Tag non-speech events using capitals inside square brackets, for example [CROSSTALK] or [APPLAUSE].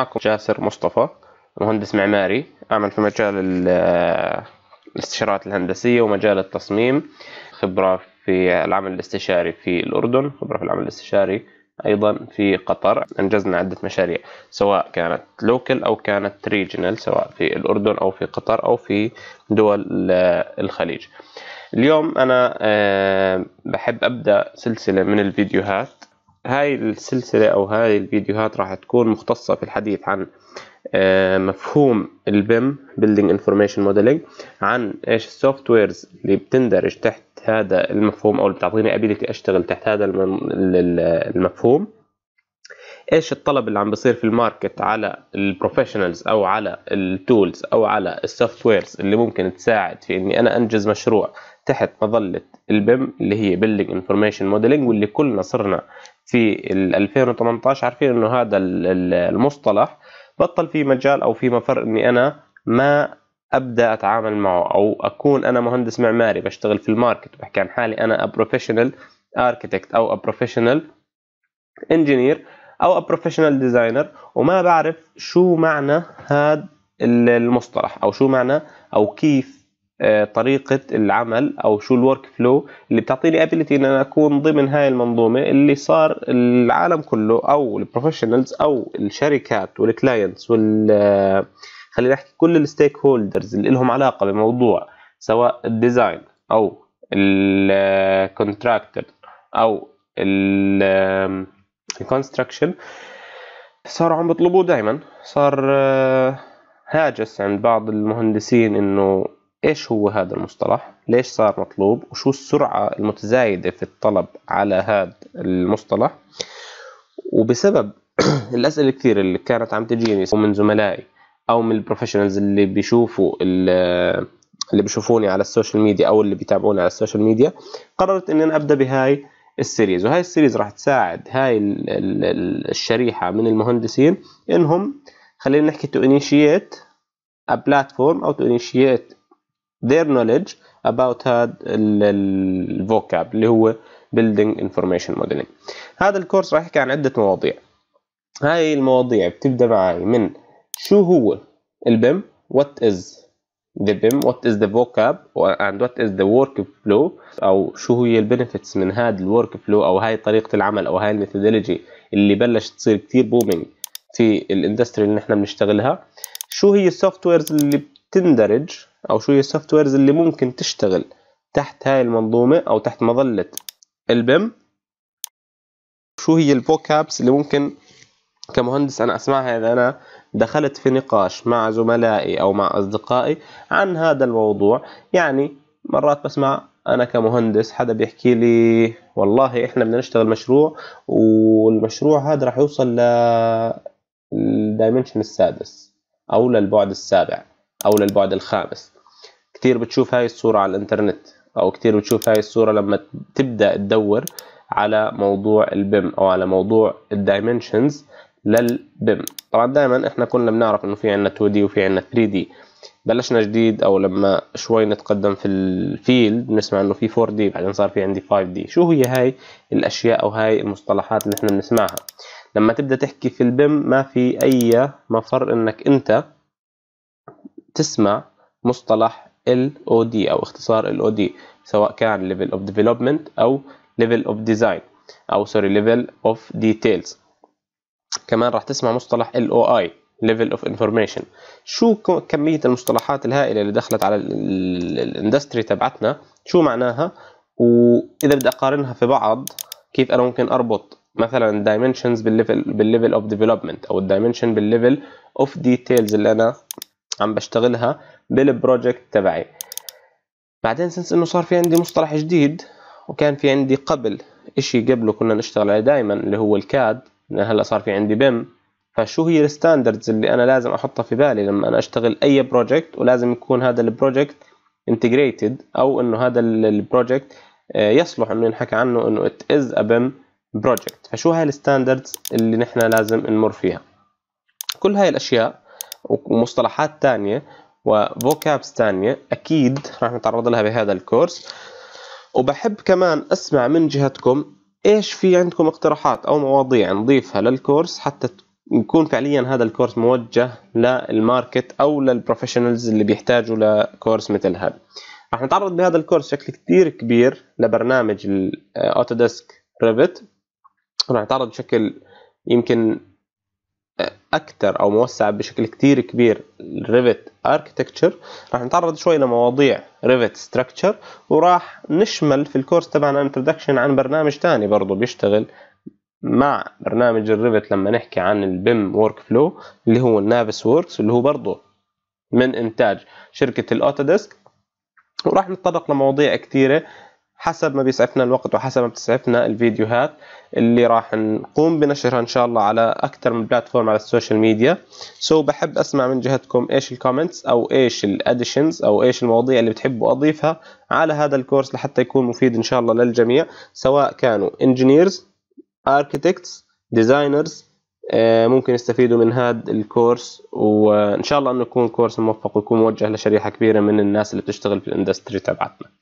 معاكم جاسر مصطفى مهندس معماري أعمل في مجال آه، الاستشارات الهندسية ومجال التصميم خبرة في العمل الاستشاري في الأردن خبرة في العمل الاستشاري أيضا في قطر أنجزنا عدة مشاريع سواء كانت لوكل أو كانت ريجنال سواء في الأردن أو في قطر أو في دول آه، الخليج اليوم أنا آه، بحب أبدأ سلسلة من الفيديوهات هاي السلسلة أو هاي الفيديوهات راح تكون مختصة في الحديث عن آه، مفهوم البيم Building Information Modeling عن إيش السوفت ويرز اللي بتندرج تحت هذا المفهوم أو اللي بتعطيني أبيلتي أشتغل تحت هذا المفهوم ايش الطلب اللي عم بصير في الماركت على البروفيشنالز او على التولز او على السوفت ويرز اللي ممكن تساعد في اني انا انجز مشروع تحت مظله البيم اللي هي بيلدينج انفورميشن موديلنج واللي كلنا صرنا في 2018 عارفين انه هذا المصطلح بطل في مجال او في مفر اني انا ما ابدا اتعامل معه او اكون انا مهندس معماري بشتغل في الماركت بحكي عن حالي انا بروفيشنال اركتكت او بروفيشنال انجينير او بروفيشنال ديزاينر وما بعرف شو معنى هذا المصطلح او شو معنى او كيف آه، طريقه العمل او شو الورك فلو اللي بتعطيني ابيلتي ان انا اكون ضمن هاي المنظومه اللي صار العالم كله او البروفيشنالز او الشركات والكلاينتس وال آه، خلينا نحكي كل الستيك هولدرز اللي لهم علاقه بموضوع سواء الديزاين او الكونتراكتر آه، او الكونستراكشن صاروا عم بيطلبوه دائما صار هاجس عند بعض المهندسين انه إيش هو هذا المصطلح ليش صار مطلوب وشو السرعة المتزايدة في الطلب على هذا المصطلح وبسبب [CLEARS THROAT] الأسئلة الكثيرة اللي كانت عم تجيني من زملائي أو من البروفيشنالز اللي بيشوفوا اللي بيشوفوني على السوشيال ميديا أو اللي بيتابعوني على السوشيال ميديا قررت إني أنا أبدأ بهاي السيريز وهاي السيريز راح تساعد هاي الشريحة من المهندسين إنهم خلينا نحكي تو انيشيت ا بلاتفورم او تو انيشيت their knowledge about هذا الفوكاب اللي هو building information modeling هذا الكورس راح يحكي عن عدة مواضيع هاي المواضيع بتبدأ معي من شو هو البيم what is the BIM what is the vocab and what is the فلو او شو هي البنفيتس من هذا الورك فلو او هاي طريقه العمل او هاي الميثودولوجي اللي بلشت تصير كثير بومينج في الاندستري اللي نحن بنشتغلها شو هي السوفت ويرز اللي تندرج او شو هي السوفت ويرز اللي ممكن تشتغل تحت هاي المنظومه او تحت مظله البم شو هي الفوكابس اللي ممكن كمهندس انا اسمعها اذا انا دخلت في نقاش مع زملائي او مع اصدقائي عن هذا الموضوع يعني مرات بسمع انا كمهندس حدا بيحكي لي والله احنا بدنا نشتغل مشروع والمشروع هذا راح يوصل للدايمنشن السادس او للبعد السابع أو للبعد الخامس كثير بتشوف هاي الصورة على الإنترنت أو كثير بتشوف هاي الصورة لما تبدأ تدور على موضوع البيم أو على موضوع الدايمنشنز للبيم طبعا دائما احنا كنا بنعرف انه في عندنا 2 دي وفي عندنا 3 دي بلشنا جديد او لما شوي نتقدم في الفيلد بنسمع انه في 4 دي بعدين صار في عندي 5 دي شو هي هاي الاشياء او هاي المصطلحات اللي احنا بنسمعها لما تبدا تحكي في البيم ما في اي مفر انك انت تسمع مصطلح ال او دي او اختصار ال او دي سواء كان ليفل اوف ديفلوبمنت او ليفل اوف ديزاين او سوري ليفل اوف ديتيلز كمان راح تسمع مصطلح ال او اي ليفل اوف انفورميشن شو كميه المصطلحات الهائله اللي دخلت على الاندستري تبعتنا شو معناها واذا بدي اقارنها في بعض كيف انا ممكن اربط مثلا الدايمنشنز بالليفل بالليفل اوف ديفلوبمنت او الدايمنشن بالليفل اوف ديتيلز اللي انا عم بشتغلها بالبروجكت تبعي بعدين سنس انه صار في عندي مصطلح جديد وكان في عندي قبل اشي قبله كنا نشتغل عليه دائما اللي هو الكاد هلا صار في عندي بيم فشو هي الستاندردز اللي انا لازم احطها في بالي لما انا اشتغل اي بروجكت ولازم يكون هذا البروجكت انتجريتد او انه هذا البروجكت آه، يصلح انه ينحكى عنه انه ات از ا بيم بروجكت فشو هاي الستاندردز اللي نحن لازم نمر فيها كل هاي الاشياء ومصطلحات تانية وفوكابس تانية أكيد راح نتعرض لها بهذا الكورس وبحب كمان أسمع من جهتكم إيش في عندكم اقتراحات أو مواضيع نضيفها للكورس حتى يكون فعليا هذا الكورس موجه للماركت أو للبروفيشنالز اللي بيحتاجوا لكورس مثل هذا راح نتعرض بهذا الكورس بشكل كثير كبير لبرنامج الأوتوديسك ريفت راح نتعرض بشكل يمكن اكثر او موسع بشكل كثير كبير ريفت اركتكتشر راح نتعرض شوي لمواضيع ريفت ستراكشر وراح نشمل في الكورس تبعنا انتروداكشن عن برنامج ثاني برضه بيشتغل مع برنامج الريفت لما نحكي عن البيم ورك فلو اللي هو النافس ووركس اللي هو برضه من انتاج شركه الاوتوديسك وراح نتطرق لمواضيع كثيره حسب ما بيسعفنا الوقت وحسب ما بتسعفنا الفيديوهات اللي راح نقوم بنشرها ان شاء الله على اكثر من بلاتفورم على السوشيال ميديا سو so بحب اسمع من جهتكم ايش الكومنتس او ايش الاديشنز او ايش المواضيع اللي بتحبوا اضيفها على هذا الكورس لحتى يكون مفيد ان شاء الله للجميع سواء كانوا انجينيرز اركتكتس ديزاينرز ممكن يستفيدوا من هذا الكورس وان شاء الله انه يكون كورس موفق ويكون موجه لشريحه كبيره من الناس اللي بتشتغل في الاندستري تبعتنا